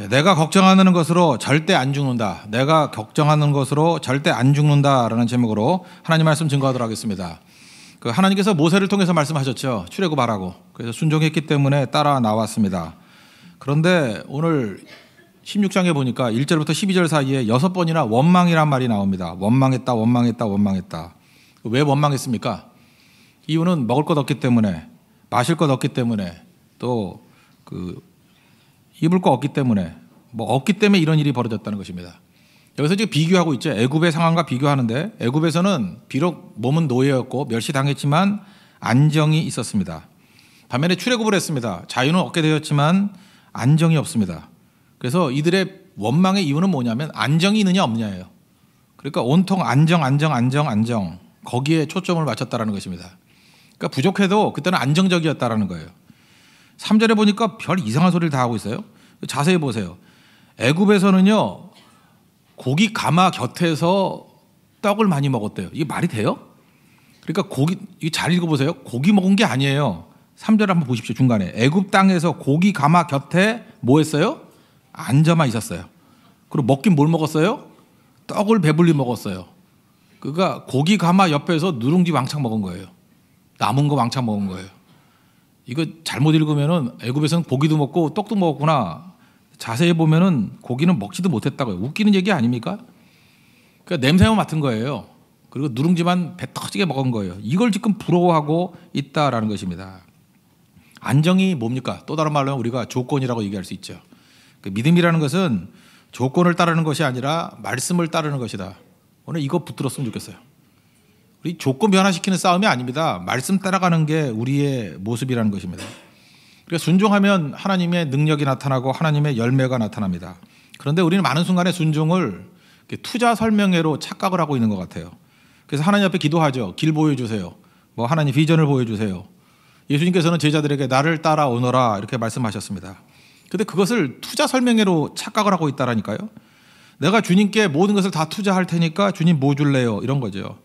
예, 내가 걱정하는 것으로 절대 안 죽는다. 내가 걱정하는 것으로 절대 안 죽는다라는 제목으로 하나님 말씀 증거하도록 하겠습니다. 그 하나님께서 모세를 통해서 말씀하셨죠. 출애굽하라고. 그래서 순종했기 때문에 따라 나왔습니다. 그런데 오늘 16장에 보니까 1절부터 12절 사이에 여섯 번이나 원망이란 말이 나옵니다. 원망했다, 원망했다, 원망했다. 왜 원망했습니까? 이유는 먹을 것 없기 때문에, 마실 것 없기 때문에, 또그 입을 거 없기 때문에 뭐 없기 때문에 이런 일이 벌어졌다는 것입니다. 여기서 지금 비교하고 있죠. 애굽의 상황과 비교하는데 애굽에서는 비록 몸은 노예였고 멸시당했지만 안정이 있었습니다. 반면에 출애굽을 했습니다. 자유는 얻게 되었지만 안정이 없습니다. 그래서 이들의 원망의 이유는 뭐냐면 안정이 있느냐 없느냐예요. 그러니까 온통 안정 안정 안정 안정 거기에 초점을 맞췄다라는 것입니다. 그러니까 부족해도 그때는 안정적이었다라는 거예요. 3절에 보니까 별 이상한 소리를 다 하고 있어요. 자세히 보세요. 애굽에서는요. 고기 가마 곁에서 떡을 많이 먹었대요. 이게 말이 돼요? 그러니까 고기 이잘 거 읽어 보세요. 고기 먹은 게 아니에요. 3절 한번 보십시오. 중간에 애굽 땅에서 고기 가마 곁에 뭐 했어요? 앉아만 있었어요. 그리고 먹긴 뭘 먹었어요? 떡을 배불리 먹었어요. 그러니까 고기 가마 옆에서 누룽지 왕창 먹은 거예요. 남은 거 왕창 먹은 거예요. 이거 잘못 읽으면은 애굽에서는 고기도 먹고 떡도 먹었구나. 자세히 보면은 고기는 먹지도 못했다고요. 웃기는 얘기 아닙니까? 그러니까 냄새만 맡은 거예요. 그리고 누룽지만 배 터지게 먹은 거예요. 이걸 지금 부러워하고 있다라는 것입니다. 안정이 뭡니까? 또 다른 말로 우리가 조건이라고 얘기할 수 있죠. 그 믿음이라는 것은 조건을 따르는 것이 아니라 말씀을 따르는 것이다. 오늘 이거 붙들었으면 좋겠어요. 우리 조건 변화시키는 싸움이 아닙니다. 말씀 따라가는 게 우리의 모습이라는 것입니다. 그러니까 순종하면 하나님의 능력이 나타나고 하나님의 열매가 나타납니다. 그런데 우리는 많은 순간에 순종을 투자 설명회로 착각을 하고 있는 것 같아요. 그래서 하나님 앞에 기도하죠. 길 보여주세요. 뭐 하나님 비전을 보여주세요. 예수님께서는 제자들에게 나를 따라오너라 이렇게 말씀하셨습니다. 근데 그것을 투자 설명회로 착각을 하고 있다라니까요. 내가 주님께 모든 것을 다 투자할 테니까 주님 뭐 줄래요? 이런 거죠.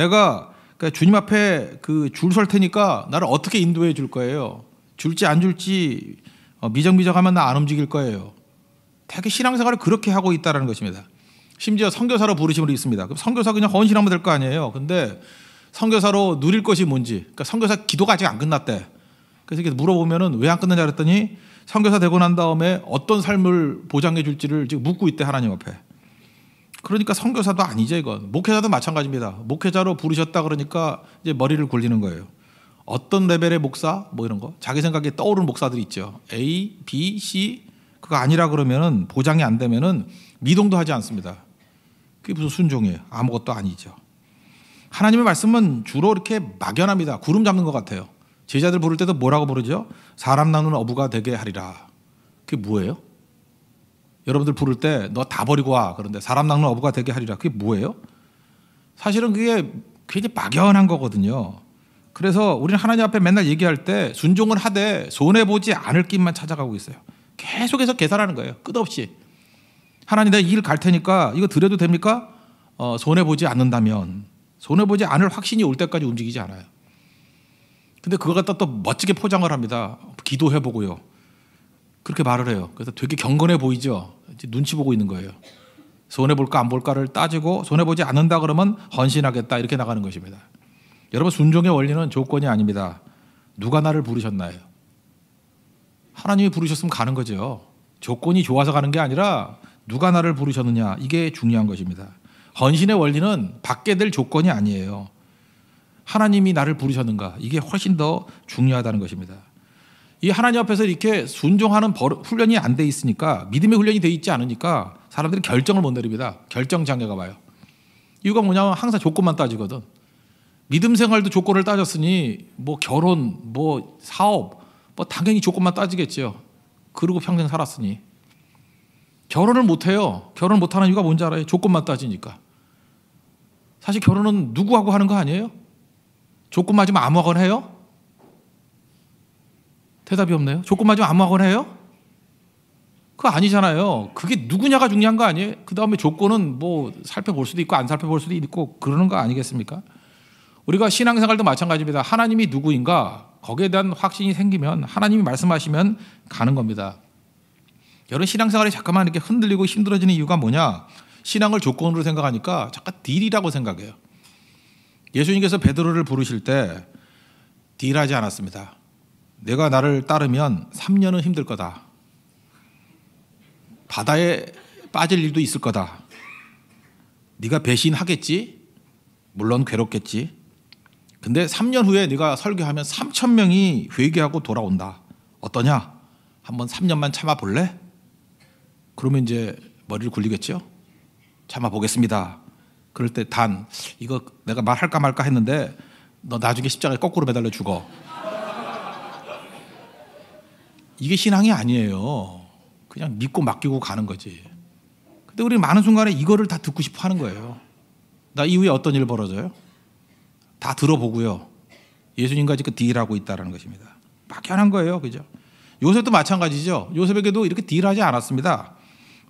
내가 그러니까 주님 앞에 그 줄 설 테니까 나를 어떻게 인도해 줄 거예요. 줄지 안 줄지 어, 미정미정하면 나 안 움직일 거예요. 대개 신앙생활을 그렇게 하고 있다라는 것입니다. 심지어 선교사로 부르심으로 있습니다. 그럼 선교사 그냥 헌신하면 될 거 아니에요. 근데 선교사로 누릴 것이 뭔지. 그러니까 선교사 기도가 아직 안 끝났대. 그래서 이렇게 물어보면은 왜 안 끝났냐 그랬더니 선교사 되고 난 다음에 어떤 삶을 보장해 줄지를 지금 묻고 있대 하나님 앞에. 그러니까 선교사도 아니죠 이건 목회자도 마찬가지입니다. 목회자로 부르셨다 그러니까 이제 머리를 굴리는 거예요. 어떤 레벨의 목사 뭐 이런 거 자기 생각에 떠오르는 목사들이 있죠. A, B, C 그거 아니라 그러면은 보장이 안 되면은 미동도 하지 않습니다. 그게 무슨 순종이에요? 아무것도 아니죠. 하나님의 말씀은 주로 이렇게 막연합니다. 구름 잡는 것 같아요. 제자들 부를 때도 뭐라고 부르죠? 사람 나는 어부가 되게 하리라. 그게 뭐예요? 여러분들 부를 때 너 다 버리고 와. 그런데 사람 낚는 어부가 되게 하리라. 그게 뭐예요? 사실은 그게 굉장히 막연한 거거든요. 그래서 우리는 하나님 앞에 맨날 얘기할 때 순종을 하되 손해 보지 않을 길만 찾아가고 있어요. 계속해서 계산하는 거예요. 끝없이. 하나님 내가 일갈 테니까 이거 드려도 됩니까? 어, 손해 보지 않는다면 손해 보지 않을 확신이 올 때까지 움직이지 않아요. 근데 그거 갖다 또 멋지게 포장을 합니다. 기도해 보고요. 그렇게 말을 해요. 그래서 되게 경건해 보이죠. 눈치 보고 있는 거예요. 손해 볼까 안 볼까를 따지고 손해 보지 않는다 그러면 헌신하겠다 이렇게 나가는 것입니다. 여러분 순종의 원리는 조건이 아닙니다. 누가 나를 부르셨나요? 하나님이 부르셨으면 가는 거죠. 조건이 좋아서 가는 게 아니라 누가 나를 부르셨느냐 이게 중요한 것입니다. 헌신의 원리는 받게 될 조건이 아니에요. 하나님이 나를 부르셨는가 이게 훨씬 더 중요하다는 것입니다. 이 하나님 앞에서 이렇게 순종하는 훈련이 안 돼 있으니까 믿음의 훈련이 돼 있지 않으니까 사람들이 결정을 못 내립니다. 결정 장애가 와요. 이유가 뭐냐면 항상 조건만 따지거든. 믿음 생활도 조건을 따졌으니 뭐 결혼, 뭐 사업, 뭐 당연히 조건만 따지겠죠 그리고 평생 살았으니 결혼을 못 해요. 결혼 못 하는 이유가 뭔지 알아요? 조건만 따지니까. 사실 결혼은 누구하고 하는 거 아니에요? 조건 맞으면 아무하거나 해요? 대답이 없나요? 조건 맞으면 아무 학원 해요? 그거 아니잖아요. 그게 누구냐가 중요한 거 아니에요? 그 다음에 조건은 뭐 살펴볼 수도 있고 안 살펴볼 수도 있고 그러는 거 아니겠습니까? 우리가 신앙생활도 마찬가지입니다. 하나님이 누구인가 거기에 대한 확신이 생기면 하나님이 말씀하시면 가는 겁니다. 여러 신앙생활이 잠깐만 이렇게 흔들리고 힘들어지는 이유가 뭐냐? 신앙을 조건으로 생각하니까 잠깐 딜이라고 생각해요. 예수님께서 베드로를 부르실 때 딜하지 않았습니다. 내가 나를 따르면 3년은 힘들 거다. 바다에 빠질 일도 있을 거다. 네가 배신하겠지? 물론 괴롭겠지. 근데 3년 후에 네가 설교하면 3천 명이 회개하고 돌아온다. 어떠냐? 한번 3년만 참아 볼래? 그러면 이제 머리를 굴리겠죠? 참아 보겠습니다. 그럴 때 단 이거 내가 말할까 말까 했는데 너 나중에 십자가에 거꾸로 매달려 죽어. 이게 신앙이 아니에요. 그냥 믿고 맡기고 가는 거지. 근데 우리 많은 순간에 이거를 다 듣고 싶어 하는 거예요. 나 이후에 어떤 일 벌어져요? 다 들어보고요. 예수님과 지금 딜하고 있다라는 것입니다. 막연한 거예요. 그죠? 요셉도 마찬가지죠. 요셉에게도 이렇게 딜하지 않았습니다.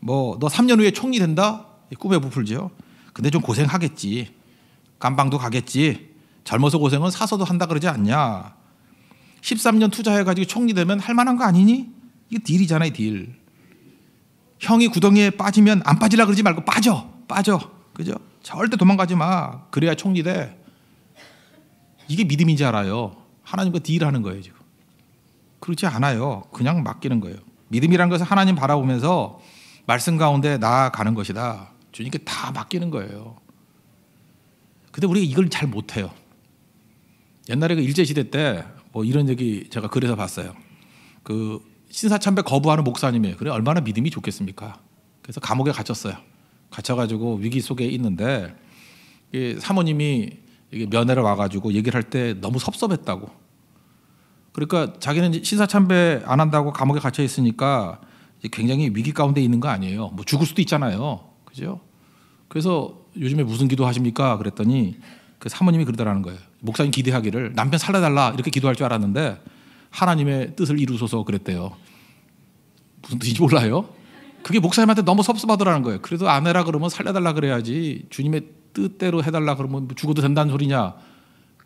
뭐, 너 3년 후에 총리 된다? 꿈에 부풀죠. 근데 좀 고생하겠지. 감방도 가겠지. 젊어서 고생은 사서도 한다 그러지 않냐. 13년 투자해가지고 총리 되면 할 만한 거 아니니? 이게 딜이잖아요, 딜. 형이 구덩이에 빠지면 안 빠지라 그러지 말고 빠져, 빠져. 그죠? 절대 도망가지 마. 그래야 총리 돼. 이게 믿음인지 알아요. 하나님과 딜하는 거예요, 지금. 그렇지 않아요. 그냥 맡기는 거예요. 믿음이란 것은 하나님 바라보면서 말씀 가운데 나아가는 것이다. 주님께 다 맡기는 거예요. 근데 우리가 이걸 잘 못해요. 옛날에 그 일제시대 때뭐 이런 얘기 제가 그래서 봤어요. 그 신사 참배 거부하는 목사님이 그래 얼마나 믿음이 좋겠습니까? 그래서 감옥에 갇혔어요. 갇혀가지고 위기 속에 있는데 사모님이 면회를 와가지고 얘기를 할 때 너무 섭섭했다고. 그러니까 자기는 신사참배 안 한다고 감옥에 갇혀 있으니까 굉장히 위기 가운데 있는 거 아니에요. 뭐 죽을 수도 있잖아요. 그죠? 그래서 요즘에 무슨 기도 하십니까? 그랬더니 그 사모님이 그러더라는 거예요. 목사님 기대하기를 남편 살려달라 이렇게 기도할 줄 알았는데 하나님의 뜻을 이루소서 그랬대요. 무슨 뜻인지 몰라요? 그게 목사님한테 너무 섭섭하더라는 거예요. 그래도 아내라 그러면 살려달라 그래야지 주님의 뜻대로 해달라 그러면 뭐 죽어도 된다는 소리냐.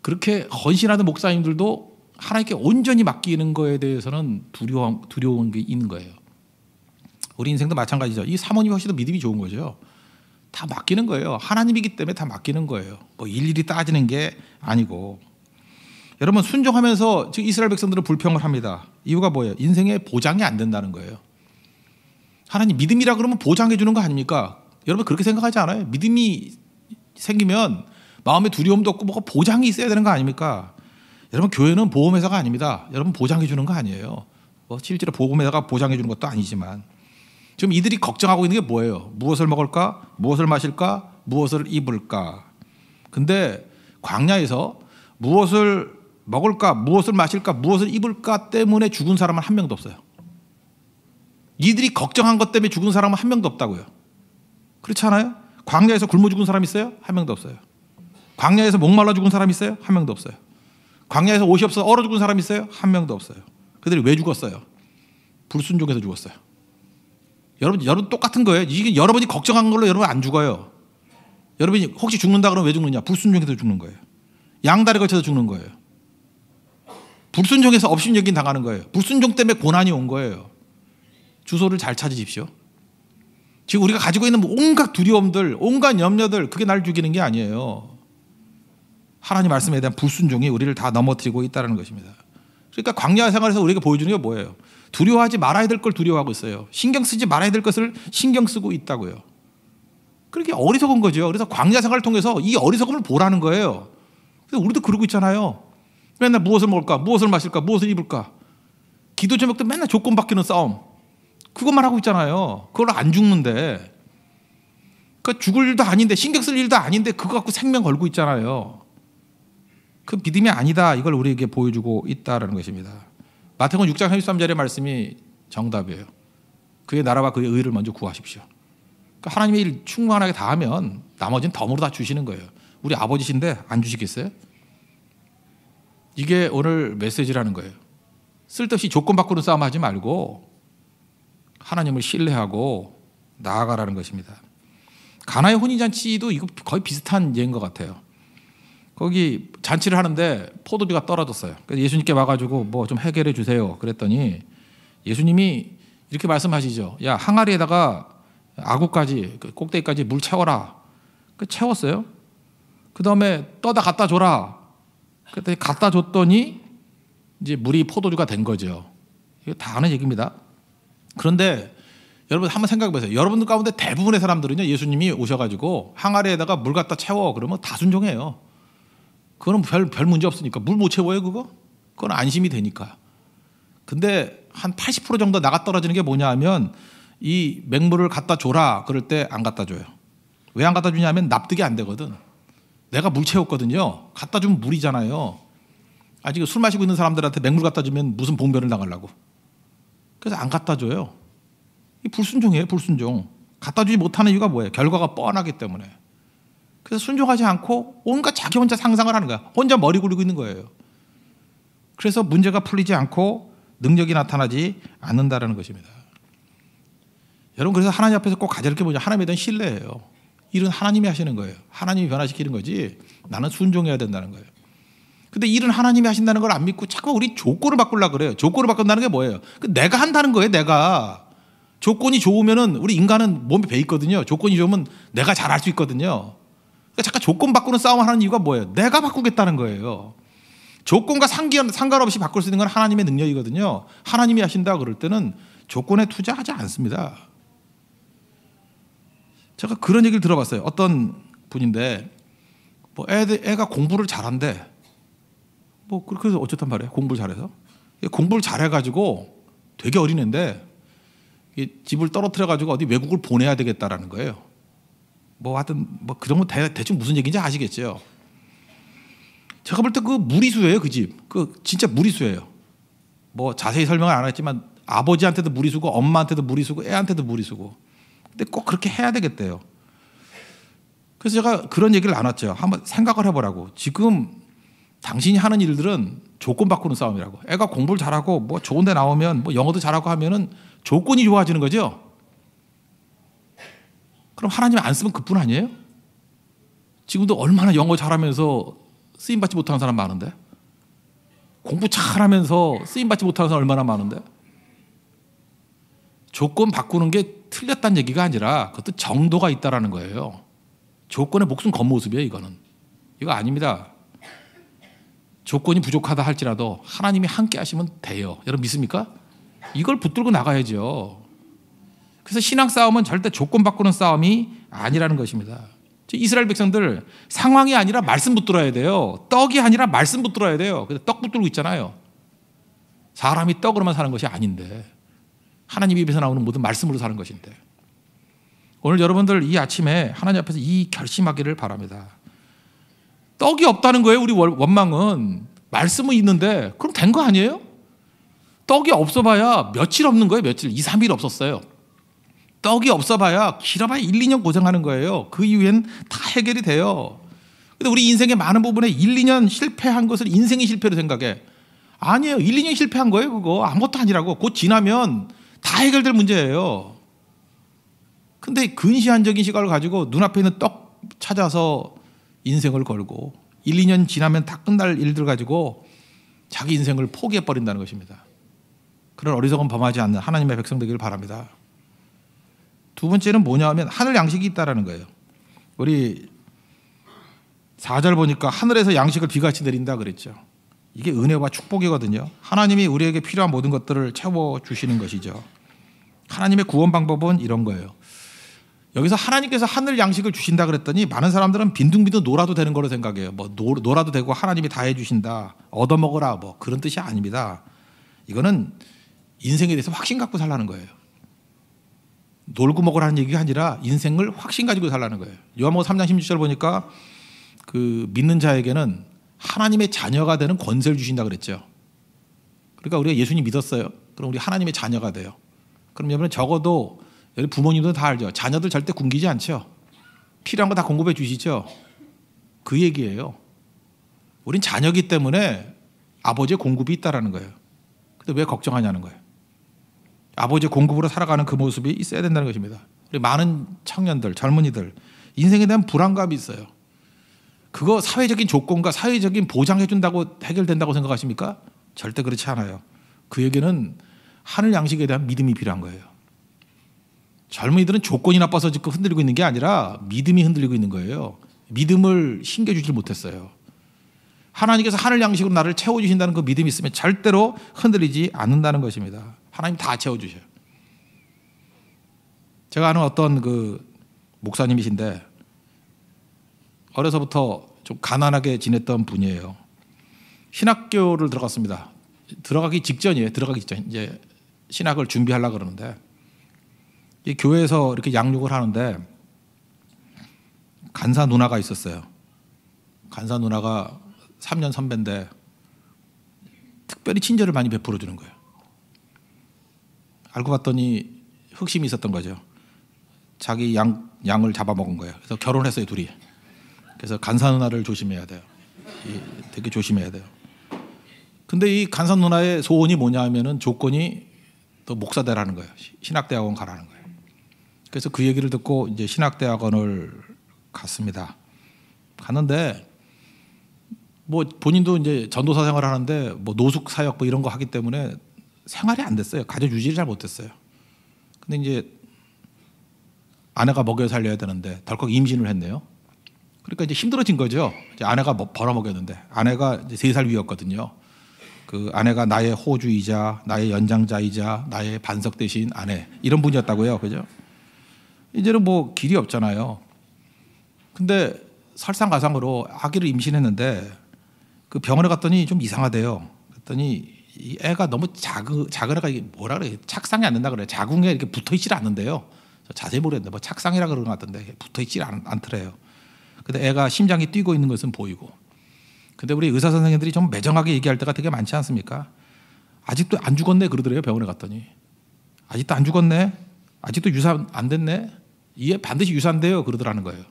그렇게 헌신하는 목사님들도 하나님께 온전히 맡기는 거에 대해서는 두려워, 두려운 게 있는 거예요. 우리 인생도 마찬가지죠. 이 사모님 훨씬 더 믿음이 좋은 거죠. 다 맡기는 거예요. 하나님이기 때문에 다 맡기는 거예요. 뭐 일일이 따지는 게 아니고. 여러분 순종하면서 지금 이스라엘 백성들은 불평을 합니다. 이유가 뭐예요? 인생에 보장이 안 된다는 거예요. 하나님 믿음이라 그러면 보장해 주는 거 아닙니까? 여러분 그렇게 생각하지 않아요? 믿음이 생기면 마음에 두려움도 없고 뭐가 보장이 있어야 되는 거 아닙니까? 여러분 교회는 보험회사가 아닙니다. 여러분 보장해 주는 거 아니에요. 뭐 실제로 보험회사가 보장해 주는 것도 아니지만 지금 이들이 걱정하고 있는 게 뭐예요? 무엇을 먹을까? 무엇을 마실까? 무엇을 입을까? 근데 광야에서 무엇을 먹을까? 무엇을 마실까? 무엇을 입을까 때문에 죽은 사람은 한 명도 없어요. 이들이 걱정한 것 때문에 죽은 사람은 한 명도 없다고요. 그렇지 않아요? 광야에서 굶어 죽은 사람 있어요? 한 명도 없어요. 광야에서 목말라 죽은 사람 있어요? 한 명도 없어요. 광야에서 옷이 없어 얼어 죽은 사람 있어요? 한 명도 없어요. 그들이 왜 죽었어요? 불순종해서 죽었어요. 여러분, 여러분 똑같은 거예요. 이게 여러분이 걱정한 걸로 여러분 안 죽어요. 여러분이 혹시 죽는다 그러면 왜 죽느냐? 불순종해서 죽는 거예요. 양다리 걸쳐서 죽는 거예요. 불순종해서 업신여긴 당하는 거예요. 불순종 때문에 고난이 온 거예요. 주소를 잘 찾으십시오. 지금 우리가 가지고 있는 온갖 두려움들, 온갖 염려들, 그게 날 죽이는 게 아니에요. 하나님 말씀에 대한 불순종이 우리를 다 넘어뜨리고 있다는 것입니다. 그러니까 광야 생활에서 우리에 보여주는 게 뭐예요? 두려워하지 말아야 될 걸 두려워하고 있어요. 신경 쓰지 말아야 될 것을 신경 쓰고 있다고요. 그렇게 어리석은 거죠. 그래서 광야 생활을 통해서 이 어리석음을 보라는 거예요. 그래서 우리도 그러고 있잖아요. 맨날 무엇을 먹을까, 무엇을 마실까, 무엇을 입을까. 기도 제목도 맨날 조건 바뀌는 싸움. 그것만 하고 있잖아요. 그걸 안 죽는데. 그러니까 죽을 일도 아닌데, 신경 쓸 일도 아닌데, 그거 갖고 생명 걸고 있잖아요. 그 믿음이 아니다. 이걸 우리에게 보여주고 있다라는 것입니다. 마태복음 6장 33절의 말씀이 정답이에요. 그의 나라와 그의 의를 먼저 구하십시오. 그러니까 하나님의 일 충만하게 다 하면 나머지는 덤으로 다 주시는 거예요. 우리 아버지신데 안 주시겠어요? 이게 오늘 메시지라는 거예요. 쓸데없이 조건 바꾸는 싸움 하지 말고 하나님을 신뢰하고 나아가라는 것입니다. 가나의 혼인잔치도 이거 거의 비슷한 예인 것 같아요. 거기 잔치를 하는데 포도주가 떨어졌어요. 그래서 예수님께 와가지고 뭐 좀 해결해 주세요. 그랬더니 예수님이 이렇게 말씀하시죠. 야 항아리에다가 아구까지 그 꼭대기까지 물 채워라. 그 채웠어요. 그 다음에 떠다 갖다 줘라. 그랬더니 갖다 줬더니 이제 물이 포도주가 된 거죠. 이거 다 아는 얘기입니다. 그런데 여러분 한번 생각해 보세요. 여러분들 가운데 대부분의 사람들은요 예수님이 오셔가지고 항아리에다가 물 갖다 채워 그러면 다 순종해요. 그거는 별, 별 문제 없으니까. 물 못 채워요, 그거? 그건 안심이 되니까. 근데 한 80% 정도 나가 떨어지는 게 뭐냐 하면 이 맹물을 갖다 줘라. 그럴 때 안 갖다 줘요. 왜 안 갖다 주냐면 납득이 안 되거든. 내가 물 채웠거든요. 갖다 주면 물이잖아요. 아직 술 마시고 있는 사람들한테 맹물 갖다 주면 무슨 봉변을 당하려고. 그래서 안 갖다 줘요. 불순종이에요, 불순종. 갖다 주지 못하는 이유가 뭐예요? 결과가 뻔하기 때문에. 그래서 순종하지 않고 온갖 자기 혼자 상상을 하는 거야. 혼자 머리 굴리고 있는 거예요. 그래서 문제가 풀리지 않고 능력이 나타나지 않는다라는 것입니다. 여러분 그래서 하나님 앞에서 꼭 가져야 게 뭐냐? 하나님에 대한 신뢰예요. 일은 하나님이 하시는 거예요. 하나님이 변화시키는 거지. 나는 순종해야 된다는 거예요. 근데 일은 하나님이 하신다는 걸 안 믿고 자꾸 우리 조건을 바꾸려 그래요. 조건을 바꾼다는 게 뭐예요? 그 내가 한다는 거예요. 내가 조건이 좋으면은 우리 인간은 몸에 배 있거든요. 조건이 좋으면 내가 잘 할 수 있거든요. 그러니까 잠깐 조건 바꾸는 싸움 을 하는 이유가 뭐예요? 내가 바꾸겠다는 거예요. 조건과 상관없이 바꿀 수 있는 건 하나님의 능력이거든요. 하나님이 하신다 그럴 때는 조건에 투자하지 않습니다. 제가 그런 얘기를 들어봤어요. 어떤 분인데 뭐 애들, 애가 공부를 잘한대. 뭐 그, 그래서 어쨌단 말이에요. 공부를 잘해서 공부를 잘해가지고 되게 어린 애인데 집을 떨어뜨려가지고 어디 외국을 보내야 되겠다라는 거예요. 뭐 하여튼 뭐 그런 건 대, 대충 무슨 얘기인지 아시겠죠. 제가 볼 때 그 무리수예요, 그 집. 그 진짜 무리수예요. 뭐 자세히 설명을 안 했지만 아버지한테도 무리수고 엄마한테도 무리수고 애한테도 무리수고. 근데 꼭 그렇게 해야 되겠대요. 그래서 제가 그런 얘기를 나눴죠. 한번 생각을 해보라고. 지금 당신이 하는 일들은 조건 바꾸는 싸움이라고. 애가 공부를 잘하고 뭐 좋은 데 나오면 뭐 영어도 잘하고 하면은 조건이 좋아지는 거죠. 그럼 하나님 안 쓰면 그뿐 아니에요? 지금도 얼마나 영어 잘하면서 쓰임 받지 못하는 사람 많은데 공부 잘하면서 쓰임 받지 못하는 사람 얼마나 많은데 조건 바꾸는 게 틀렸다는 얘기가 아니라 그것도 정도가 있다라는 거예요. 조건의 목숨 겉모습이에요, 이거는. 이거 아닙니다. 조건이 부족하다 할지라도 하나님이 함께 하시면 돼요. 여러분 믿습니까? 이걸 붙들고 나가야죠. 그래서 신앙 싸움은 절대 조건 바꾸는 싸움이 아니라는 것입니다. 이스라엘 백성들 상황이 아니라 말씀 붙들어야 돼요. 떡이 아니라 말씀 붙들어야 돼요. 그래서 떡 붙들고 있잖아요. 사람이 떡으로만 사는 것이 아닌데 하나님 입에서 나오는 모든 말씀으로 사는 것인데 오늘 여러분들 이 아침에 하나님 앞에서 이 결심하기를 바랍니다. 떡이 없다는 거예요. 우리 원망은 말씀은 있는데 그럼 된 거 아니에요? 떡이 없어봐야 며칠 없는 거예요. 며칠 2, 3일 없었어요. 떡이 없어봐야 길어봐야 1, 2년 고생하는 거예요. 그 이후엔 다 해결이 돼요. 근데 우리 인생의 많은 부분에 1, 2년 실패한 것을 인생의 실패로 생각해. 아니에요. 1, 2년 실패한 거예요. 그거 아무것도 아니라고. 곧 지나면 다 해결될 문제예요. 근데 근시안적인 시각을 가지고 눈앞에 있는 떡 찾아서 인생을 걸고 1, 2년 지나면 다 끝날 일들 가지고 자기 인생을 포기해 버린다는 것입니다. 그런 어리석은 범하지 않는 하나님의 백성 되기를 바랍니다. 두 번째는 뭐냐 하면 하늘 양식이 있다라는 거예요. 우리 4절 보니까 하늘에서 양식을 비같이 내린다 그랬죠. 이게 은혜와 축복이거든요. 하나님이 우리에게 필요한 모든 것들을 채워주시는 것이죠. 하나님의 구원 방법은 이런 거예요. 여기서 하나님께서 하늘 양식을 주신다 그랬더니 많은 사람들은 빈둥빈둥 놀아도 되는 걸로 생각해요. 뭐 놀, 아도 되고 하나님이 다 해주신다. 얻어먹어라. 뭐 그런 뜻이 아닙니다. 이거는 인생에 대해서 확신 갖고 살라는 거예요. 놀고 먹으라는 얘기가 아니라 인생을 확신 가지고 살라는 거예요. 요한복음 3장 16절 보니까 그 믿는 자에게는 하나님의 자녀가 되는 권세를 주신다 그랬죠. 그러니까 우리가 예수님 믿었어요. 그럼 우리 하나님의 자녀가 돼요. 그럼 여러분 적어도 부모님도 다 알죠. 자녀들 절대 굶기지 않죠. 필요한 거 다 공급해 주시죠. 그 얘기예요. 우린 자녀기 때문에 아버지의 공급이 있다라는 거예요. 근데 왜 걱정하냐는 거예요. 아버지의 공급으로 살아가는 그 모습이 있어야 된다는 것입니다. 우리 많은 청년들, 젊은이들 인생에 대한 불안감이 있어요. 그거 사회적인 조건과 사회적인 보장해 준다고 해결된다고 생각하십니까? 절대 그렇지 않아요. 그에게는 하늘 양식에 대한 믿음이 필요한 거예요. 젊은이들은 조건이 나빠서 지금 흔들리고 있는 게 아니라 믿음이 흔들리고 있는 거예요. 믿음을 신겨주질 못했어요. 하나님께서 하늘 양식으로 나를 채워주신다는 그 믿음이 있으면 절대로 흔들리지 않는다는 것입니다. 하나님 다 채워주셔요. 제가 아는 어떤 그 목사님이신데 어려서부터 좀 가난하게 지냈던 분이에요. 신학교를 들어갔습니다. 들어가기 직전이에요. 들어가기 직전 이제 신학을 준비하려 그러는데 이 교회에서 이렇게 양육을 하는데 간사 누나가 있었어요. 간사 누나가 3년 선배인데 특별히 친절을 많이 베풀어 주는 거예요. 알고 봤더니 흑심이 있었던 거죠. 자기 양, 양을 잡아먹은 거예요. 그래서 결혼했어요, 둘이. 그래서 간사 누나를 조심해야 돼요. 되게 조심해야 돼요. 근데 이 간사 누나의 소원이 뭐냐 하면은 조건이 또 목사 되라는 거예요. 신학대학원 가라는 거예요. 그래서 그 얘기를 듣고 이제 신학대학원을 갔습니다. 갔는데 뭐 본인도 이제 전도사 생활 을 하는데 뭐 노숙 사역 뭐 이런 거 하기 때문에 생활이 안 됐어요. 가족 유지를 잘 못했어요. 근데 이제 아내가 먹여 살려야 되는데 덜컥 임신을 했네요. 그러니까 이제 힘들어진 거죠. 이제 아내가 벌어먹였는데 아내가 세 살 위였거든요. 그 아내가 나의 호주이자 나의 연장자이자 나의 반석 대신 아내 이런 분이었다고요, 그죠? 이제는 뭐 길이 없잖아요. 근데 설상가상으로 아기를 임신했는데 그 병원에 갔더니 좀 이상하대요. 그랬더니 이 애가 너무 작으 작으라가 이게 뭐라 그래 착상이 안 된다 그래 자궁에 이렇게 붙어 있질 않는데요. 자세히 모르겠는데 뭐 착상이라 그러는 것 같은데 붙어 있질 않, 않더래요. 근데 애가 심장이 뛰고 있는 것은 보이고. 근데 우리 의사 선생님들이 좀 매정하게 얘기할 때가 되게 많지 않습니까? 아직도 안 죽었네 그러더래요 병원에 갔더니 아직도 안 죽었네 아직도 유사안 됐네 이게 반드시 유산돼요 그러더라는 거예요.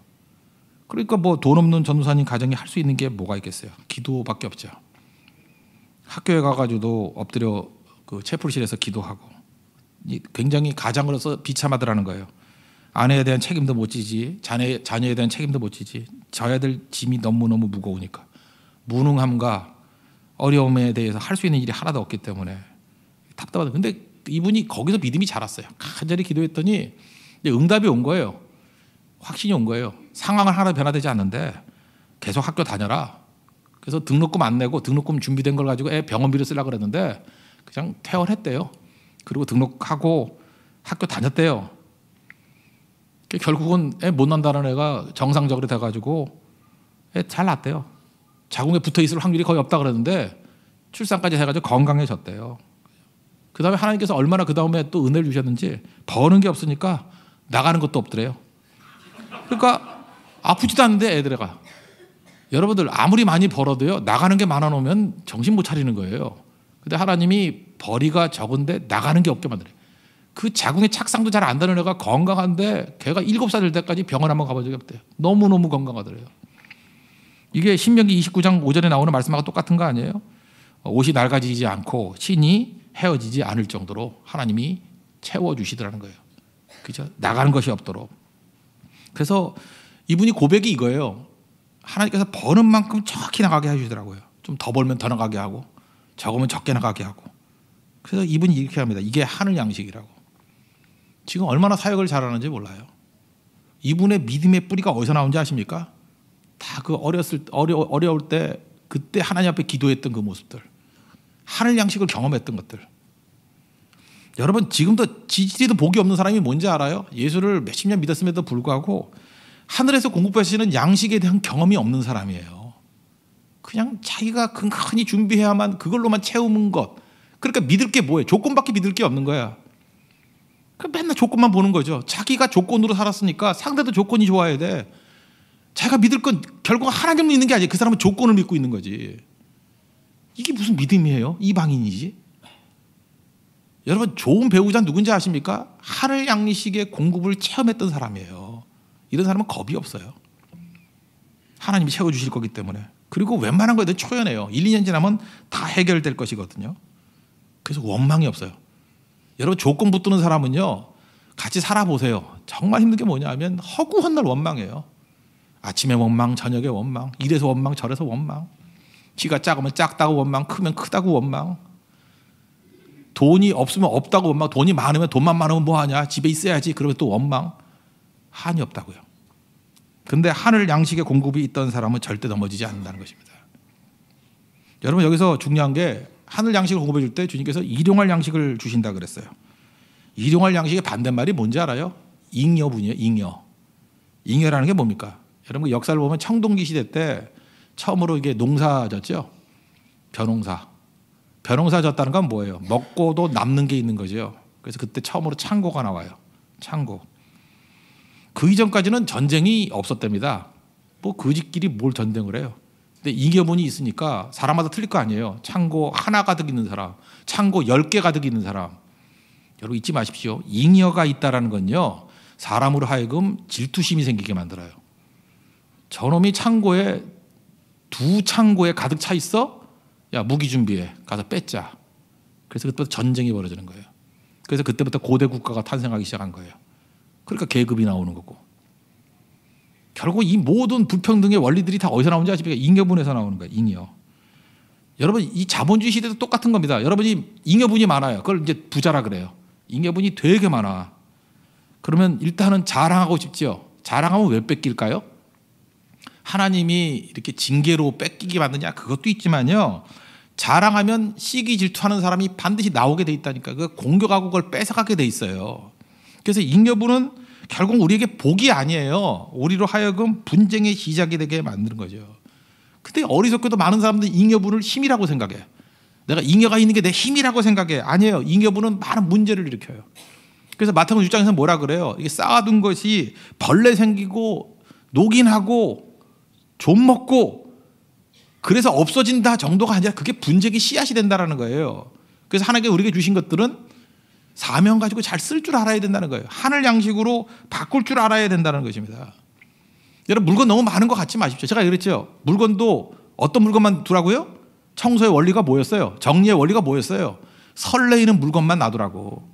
그러니까 뭐 돈 없는 전도사님 가정이 할 수 있는 게 뭐가 있겠어요? 기도밖에 없죠. 학교에 가가지고도 엎드려 그 채플실에서 기도하고 굉장히 가장으로서 비참하더라는 거예요. 아내에 대한 책임도 못 지지, 자녀, 자녀에 대한 책임도 못 지지, 져야 될 짐이 너무너무 무거우니까. 무능함과 어려움에 대해서 할 수 있는 일이 하나도 없기 때문에 답답하다. 근데 이분이 거기서 믿음이 자랐어요. 간절히 기도했더니 응답이 온 거예요. 확신이 온 거예요. 상황은 하나 변화되지 않는데 계속 학교 다녀라. 그래서 등록금 안 내고 등록금 준비된 걸 가지고 애 병원비를 쓰려고 그랬는데 그냥 퇴원했대요. 그리고 등록하고 학교 다녔대요. 그러니까 결국은 애못 난다는 애가 정상적으로 돼가지고 애잘 났대요. 자궁에 붙어 있을 확률이 거의 없다 그랬는데 출산까지 해가지고 건강해졌대요. 그 다음에 하나님께서 얼마나 그 다음에 또 은혜를 주셨는지 버는 게 없으니까 나가는 것도 없더래요. 그러니까 아프지도 않는데 애들애가 여러분들 아무리 많이 벌어도요 나가는 게 많아놓으면 정신 못 차리는 거예요. 근데 하나님이 벌이가 적은데 나가는 게 없게 만들어요. 그 자궁의 착상도 잘 안다는 애가 건강한데 걔가 일살될 때까지 병원 한번 가본 적이 없대요. 너무너무 건강하더래요. 이게 신명기 29장 5절에 나오는 말씀하고 똑같은 거 아니에요? 옷이 낡아지지 않고 신이 헤어지지 않을 정도로 하나님이 채워주시더라는 거예요. 그죠? 나가는 것이 없도록. 그래서 이분이 고백이 이거예요. 하나님께서 버는 만큼 정확히 나가게 해주더라고요. 좀 더 벌면 더 나가게 하고 적으면 적게 나가게 하고. 그래서 이분이 이렇게 합니다. 이게 하늘 양식이라고. 지금 얼마나 사역을 잘하는지 몰라요. 이분의 믿음의 뿌리가 어디서 나온지 아십니까? 다 그 어렸을 어려 어려울 때 그때 하나님 앞에 기도했던 그 모습들, 하늘 양식을 경험했던 것들. 여러분 지금도 지지도 리 복이 없는 사람이 뭔지 알아요? 예수를 몇십 년 믿었음에도 불구하고 하늘에서 공급하시는 양식에 대한 경험이 없는 사람이에요. 그냥 자기가 근근히 준비해야만 그걸로만 채우는 것. 그러니까 믿을 게 뭐예요? 조건밖에 믿을 게 없는 거야. 그 맨날 조건만 보는 거죠. 자기가 조건으로 살았으니까 상대도 조건이 좋아야 돼. 자기가 믿을 건 결국 하나님 믿는 게 아니에요. 그 사람은 조건을 믿고 있는 거지. 이게 무슨 믿음이에요? 이방인이지? 여러분 좋은 배우자 누군지 아십니까? 하늘 양식의 공급을 체험했던 사람이에요. 이런 사람은 겁이 없어요. 하나님이 채워주실 거기 때문에. 그리고 웬만한 거에 대해 초연해요. 1, 2년 지나면 다 해결될 것이거든요. 그래서 원망이 없어요. 여러분 조건 붙드는 사람은요. 같이 살아보세요. 정말 힘든 게 뭐냐 하면 허구한 날 원망해요. 아침에 원망, 저녁에 원망, 이래서 원망, 저래서 원망. 키가 작으면 작다고 원망, 크면 크다고 원망. 돈이 없으면 없다고 원망, 돈이 많으면 돈만 많으면 뭐하냐, 집에 있어야지, 그러면 또 원망. 한이 없다고요. 근데 하늘 양식의 공급이 있던 사람은 절대 넘어지지 않는다는 것입니다. 여러분 여기서 중요한 게 하늘 양식을 공급해 줄 때 주님께서 일용할 양식을 주신다 그랬어요. 일용할 양식의 반대말이 뭔지 알아요? 잉여분이에요. 잉여. 잉여라는 게 뭡니까? 여러분 그 역사를 보면 청동기 시대 때 처음으로 이게 농사졌죠. 벼농사. 벼농사졌다는 건 뭐예요? 먹고도 남는 게 있는 거죠. 그래서 그때 처음으로 창고가 나와요. 창고. 그 이전까지는 전쟁이 없었답니다. 뭐 거지끼리 그 뭘 전쟁을 해요. 근데 이겨문이 있으니까 사람마다 틀릴 거 아니에요. 창고 하나 가득 있는 사람, 창고 열 개 가득 있는 사람. 여러분 잊지 마십시오. 잉여가 있다라는 건요. 사람으로 하여금 질투심이 생기게 만들어요. 저놈이 창고에 두 창고에 가득 차 있어? 야 무기 준비해. 가서 뺏자. 그래서 그때부터 전쟁이 벌어지는 거예요. 그래서 그때부터 고대 국가가 탄생하기 시작한 거예요. 그러니까 계급이 나오는 거고. 결국 이 모든 불평등의 원리들이 다 어디서 나오는지 아십니까? 잉여분에서 나오는 거예요. 잉여. 여러분 이 자본주의 시대도 똑같은 겁니다. 여러분이 잉여분이 많아요. 그걸 이제 부자라 그래요. 잉여분이 되게 많아. 그러면 일단은 자랑하고 싶지요. 자랑하면 왜 뺏길까요? 하나님이 이렇게 징계로 뺏기게 만드냐 그것도 있지만요. 자랑하면 시기 질투하는 사람이 반드시 나오게 돼 있다니까. 그 공격하고 그걸 뺏어가게 돼 있어요. 그래서 잉여분은 결국 우리에게 복이 아니에요. 우리로 하여금 분쟁의 시작이 되게 만드는 거죠. 근데 어리석게도 많은 사람들이 잉여분을 힘이라고 생각해. 내가 잉여가 있는 게 내 힘이라고 생각해. 아니에요. 잉여분은 많은 문제를 일으켜요. 그래서 마태복음 6장에서 뭐라 그래요? 이게 쌓아둔 것이 벌레 생기고 녹인하고 좀 먹고 그래서 없어진다 정도가 아니라 그게 분쟁의 씨앗이 된다라는 거예요. 그래서 하나님께 우리에게 주신 것들은 사명 가지고 잘 쓸 줄 알아야 된다는 거예요. 하늘 양식으로 바꿀 줄 알아야 된다는 것입니다. 여러분 물건 너무 많은 거 같지 마십시오. 제가 그랬죠. 물건도 어떤 물건만 두라고요? 청소의 원리가 뭐였어요? 정리의 원리가 뭐였어요? 설레이는 물건만 놔두라고.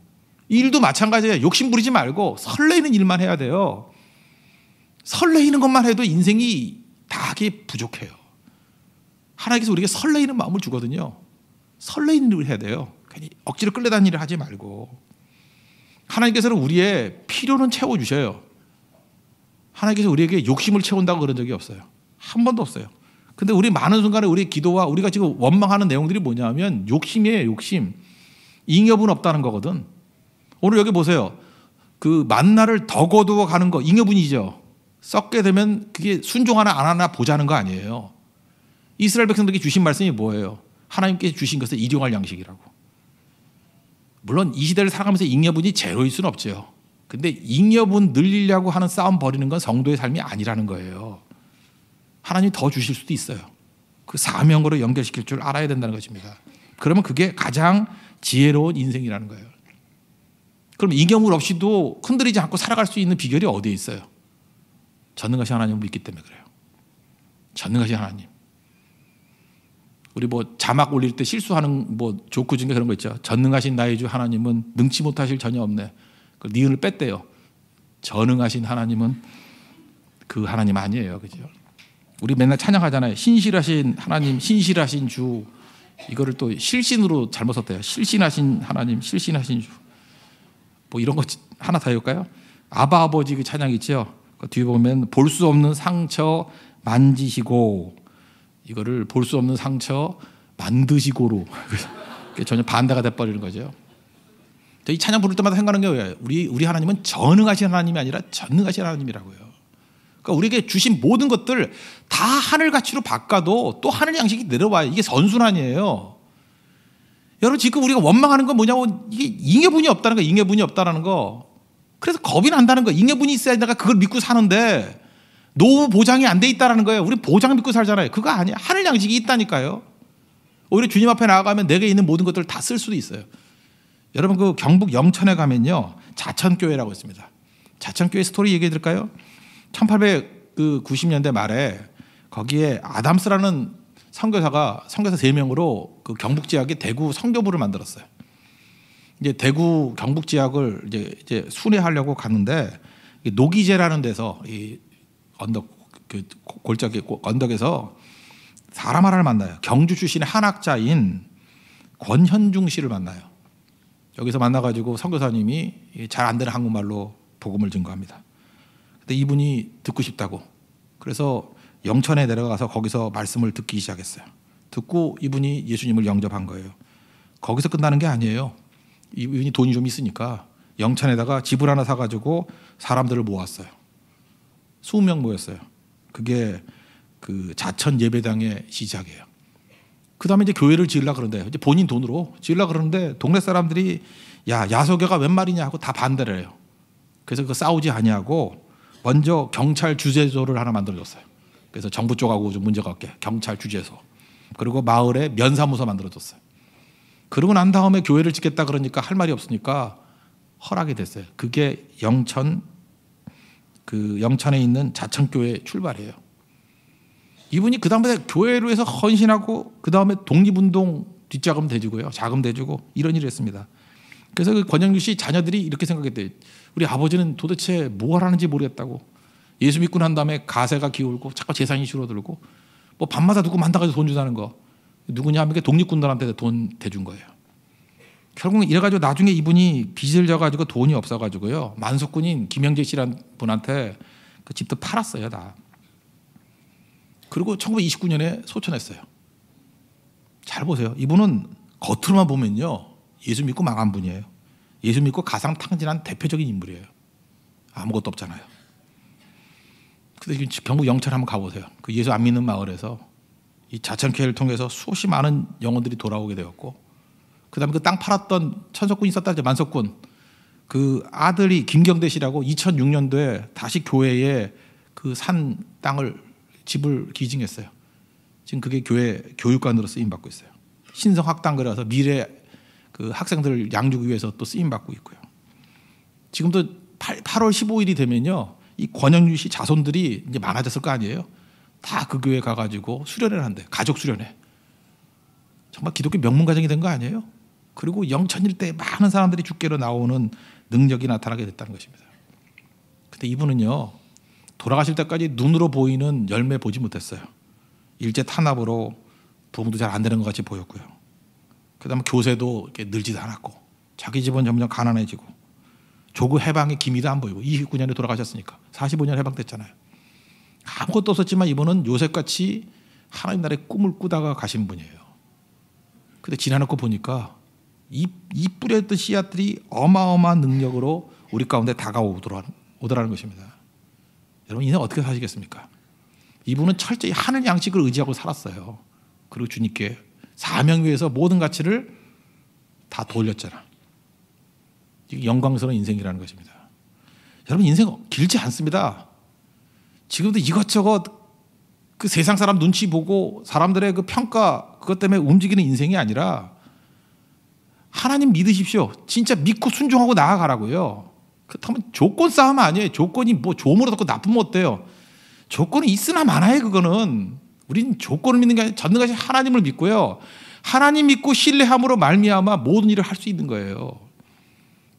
일도 마찬가지예요. 욕심 부리지 말고 설레이는 일만 해야 돼요. 설레이는 것만 해도 인생이 다하게 부족해요. 하나님께서 우리에게 설레이는 마음을 주거든요. 설레이는 일을 해야 돼요. 괜히 억지로 끌려다니는 일을 하지 말고 하나님께서는 우리의 필요는 채워 주셔요. 하나님께서 우리에게 욕심을 채운다고 그런 적이 없어요. 한 번도 없어요. 근데 우리 많은 순간에 우리 기도와 우리가 지금 원망하는 내용들이 뭐냐면 욕심이에요, 욕심. 잉여분 없다는 거거든. 오늘 여기 보세요. 그 만나를 더 거두어 가는 거 잉여분이죠. 썩게 되면 그게 순종하나 안 하나 보자는 거 아니에요. 이스라엘 백성들에게 주신 말씀이 뭐예요? 하나님께 주신 것을 일용할 양식이라고. 물론 이 시대를 살아가면서 잉여분이 제로일 수는 없죠. 근데 잉여분 늘리려고 하는 싸움 벌이는 건 성도의 삶이 아니라는 거예요. 하나님 더 주실 수도 있어요. 그 사명으로 연결시킬 줄 알아야 된다는 것입니다. 그러면 그게 가장 지혜로운 인생이라는 거예요. 그럼 잉여물 없이도 흔들리지 않고 살아갈 수 있는 비결이 어디에 있어요? 전능하신 하나님을 믿기 때문에 그래요. 전능하신 하나님. 우리 뭐 자막 올릴 때 실수하는 뭐 조크 중에 그런 거 있죠. 전능하신 나의 주 하나님은 능치 못하실 전혀 없네. 그 니은을 뺐대요. 전능하신 하나님은 그 하나님 아니에요. 그죠? 우리 맨날 찬양하잖아요. 신실하신 하나님, 신실하신 주. 이거를 또 실신으로 잘못 썼대요. 실신하신 하나님, 실신하신 주. 뭐 이런 거 하나 더 해볼까요? 아바 아버지 그 찬양 있죠? 그 뒤에 보면 볼 수 없는 상처 만지시고 이거를 볼 수 없는 상처 만드시 고로 전혀 반대가 돼버리는 거죠. 이 찬양 부를 때마다 생각하는 게 왜? 우리 우리 하나님은 전능하신 하나님이 아니라 전능하신 하나님이라고요. 그러니까 우리에게 주신 모든 것들 다 하늘 가치로 바꿔도 또 하늘 양식이 내려와요. 이게 선순환이에요. 여러분 지금 우리가 원망하는 건 뭐냐고 이게 잉여분이 없다는 거, 잉여분이 없다라는 거. 그래서 겁이 난다는 거. 잉여분이 있어야 내가 그걸 믿고 사는데 노후 보장이 안 돼 있다라는 거예요. 우리 보장 믿고 살잖아요. 그거 아니야. 하늘 양식이 있다니까요. 오히려 주님 앞에 나아가면 내게 있는 모든 것들을 다 쓸 수도 있어요. 여러분 그 경북 영천에 가면요. 자천교회라고 있습니다. 자천교회 스토리 얘기해 드릴까요? 1890년대 말에 거기에 아담스라는 선교사가 선교사 3명으로 그 경북 지역에 대구 선교부를 만들었어요. 이제 대구 경북 지역을 이제, 이제 순회하려고 갔는데 노기제라는 데서 이 언덕 그 골짜기 언덕에서 사람 하나를 만나요. 경주 출신의 한학자인 권현중 씨를 만나요. 여기서 만나가지고 선교사님이 잘 안 되는 한국말로 복음을 증거합니다. 근데 이분이 듣고 싶다고. 그래서 영천에 내려가서 거기서 말씀을 듣기 시작했어요. 듣고 이분이 예수님을 영접한 거예요. 거기서 끝나는 게 아니에요. 이분이 돈이 좀 있으니까 영천에다가 집을 하나 사가지고 사람들을 모았어요. 20명 모였어요. 그게 그 자천 예배당의 시작이에요. 그 다음에 이제 교회를 지으려 그러는데 이제 본인 돈으로 지으려 그러는데 동네 사람들이 야 야소교가 웬 말이냐 하고 다 반대를 해요. 그래서 그 싸우지 아니하고 먼저 경찰 주재소를 하나 만들어줬어요. 그래서 정부 쪽하고 좀 문제가 없게 경찰 주재소 그리고 마을에 면사무소 만들어줬어요. 그러고 난 다음에 교회를 짓겠다 그러니까 할 말이 없으니까 허락이 됐어요. 그게 영천 그 영천에 있는 자천교회 출발해요. 이분이 그 다음에 교회로 해서 헌신하고 그 다음에 독립운동 뒷자금 대주고요. 자금 대주고 이런 일을 했습니다. 그래서 그 권영규 씨 자녀들이 이렇게 생각했대요. 우리 아버지는 도대체 뭐하는지 모르겠다고. 예수 믿고 난 다음에 가세가 기울고 자꾸 재산이 줄어들고 뭐 밤마다 누구 만나가지고 돈 준다는 거. 누구냐 하면 독립군단한테 돈 대준 거예요. 결국 이래가지고 나중에 이분이 빚을 져가지고 돈이 없어가지고요. 만석군인 김영재 씨란 분한테 그 집도 팔았어요, 다. 그리고 1929년에 소천했어요. 잘 보세요. 이분은 겉으로만 보면요. 예수 믿고 망한 분이에요. 예수 믿고 가상탕진한 대표적인 인물이에요. 아무것도 없잖아요. 근데 지금 경북 영천 한번 가보세요. 그 예수 안 믿는 마을에서 이 자천회를 통해서 수없이 많은 영혼들이 돌아오게 되었고 그다음에 그 땅 팔았던 천석군 있었다 이제 만석군 그 아들이 김경대 씨라고 2006년도에 다시 교회에 그 산 땅을 집을 기증했어요. 지금 그게 교회 교육관으로 쓰임 받고 있어요. 신성 학당 그래서 미래 그 학생들을 양육기 위해서 또 쓰임 받고 있고요. 지금도 8, 8월 15일이 되면요. 이 권영유 씨 자손들이 이제 많아졌을 거 아니에요. 다 그 교회 가가지고 수련회를 한대. 가족 수련회. 정말 기독교 명문 가정이 된 거 아니에요? 그리고 영천일 때 많은 사람들이 주께로 나오는 능력이 나타나게 됐다는 것입니다. 근데 이분은요, 돌아가실 때까지 눈으로 보이는 열매 보지 못했어요. 일제 탄압으로 부흥도 잘 안 되는 것 같이 보였고요. 그 다음에 교세도 늘지도 않았고, 자기 집은 점점 가난해지고, 조국 해방의 기미도 안 보이고, 29년에 돌아가셨으니까, 45년 해방됐잖아요. 아무것도 없었지만 이분은 요셉같이 하나님 나라의 꿈을 꾸다가 가신 분이에요. 근데 지나놓고 보니까 이, 이 뿌렸던 씨앗들이 어마어마한 능력으로 우리 가운데 다가오더라는 것입니다. 여러분, 이는 어떻게 사시겠습니까? 이분은 철저히 하늘 양식을 의지하고 살았어요. 그리고 주님께 사명 위에서 모든 가치를 다 돌렸잖아. 영광스러운 인생이라는 것입니다. 여러분, 인생 길지 않습니다. 지금도 이것저것 그 세상 사람 눈치 보고 사람들의 그 평가, 그것 때문에 움직이는 인생이 아니라 하나님 믿으십시오. 진짜 믿고 순종하고 나아가라고요. 그렇다면 조건 싸움 아니에요. 조건이 뭐 좋음으로 듣고 나쁘 어때요? 조건이 있으나 마나에 그거는. 우린 조건을 믿는 게 아니라 전능하신 하나님을 믿고요. 하나님 믿고 신뢰함으로 말미암아 모든 일을 할 수 있는 거예요.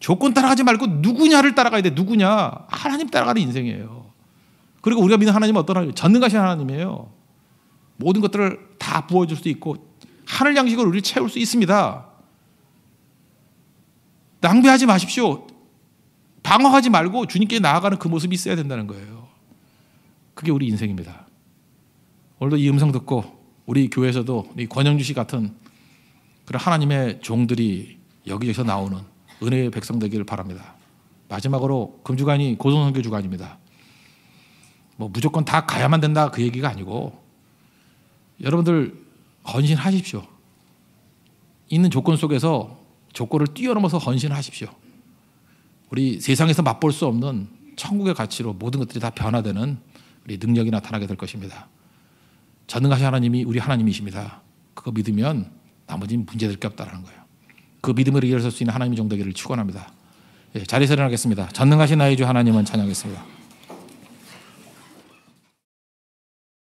조건 따라가지 말고 누구냐를 따라가야 돼. 누구냐? 하나님 따라가는 인생이에요. 그리고 우리가 믿는 하나님은 어떤 하나님? 전능하신 하나님이에요. 모든 것들을 다 부어줄 수 있고 하늘 양식으로 우리를 채울 수 있습니다. 낭비하지 마십시오. 방황하지 말고 주님께 나아가는 그 모습이 있어야 된다는 거예요. 그게 우리 인생입니다. 오늘도 이 음성 듣고 우리 교회에서도 이 권영주 씨 같은 그런 하나님의 종들이 여기저기서 나오는 은혜의 백성 되기를 바랍니다. 마지막으로 금주간이 고성선교 주간입니다. 뭐 무조건 다 가야만 된다 그 얘기가 아니고 여러분들 헌신하십시오. 있는 조건 속에서 조건을 뛰어넘어서 헌신하십시오. 우리 세상에서 맛볼 수 없는 천국의 가치로 모든 것들이 다 변화되는 우리 능력이 나타나게 될 것입니다. 전능하신 하나님이 우리 하나님이십니다. 그거 믿으면 나머지는 문제될 게 없다라는 거예요. 그 믿음을 이어설 수 있는 하나님 정도기를 축원합니다. 예, 자리에서 일겠습니다 전능하신 나의 주 하나님은 찬양하겠습니다.